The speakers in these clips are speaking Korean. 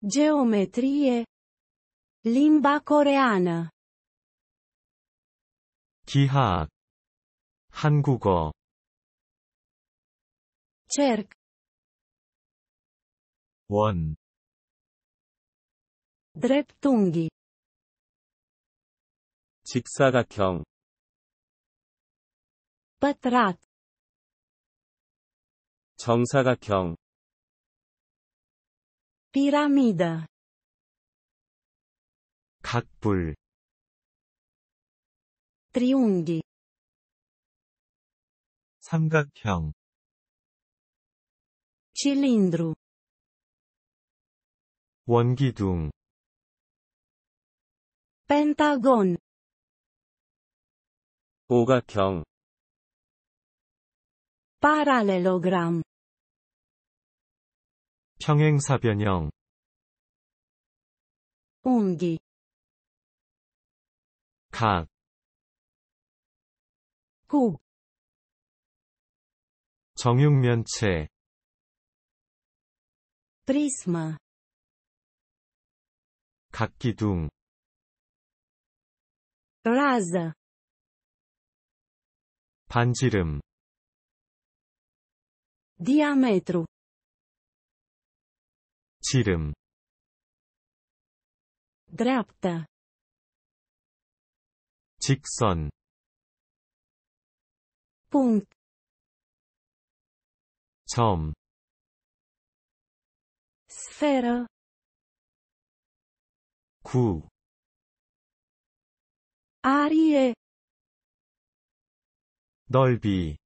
Geometrie Limba coreană 기하학 한국어 cerc 원 dreptunghi 직사각형 pătrat 정사각형 피라미드 각불 트리웅기 삼각형 실린 l i 원기둥 펜타곤 오각형 p a 렐로그 l 평행사 변형 옹기 각 곡, 정육면체 프리스마, 각기둥 라자, 반지름, 디아메트로, 지름 dreapta 직선 punct 점 sfera 구 아리에 넓이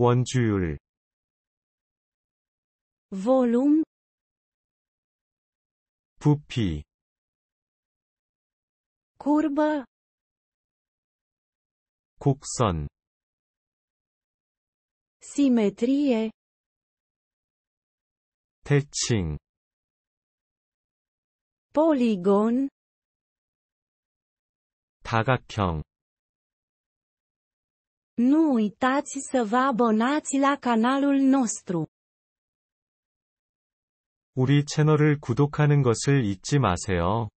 원주율 volum 부피 c u r b ă 곡선 simetrie 대칭 polygon 다각형 Nu uitați să vă abonați la canalul nostru. 우리 채널을 구독하는 것을 잊지 마세요.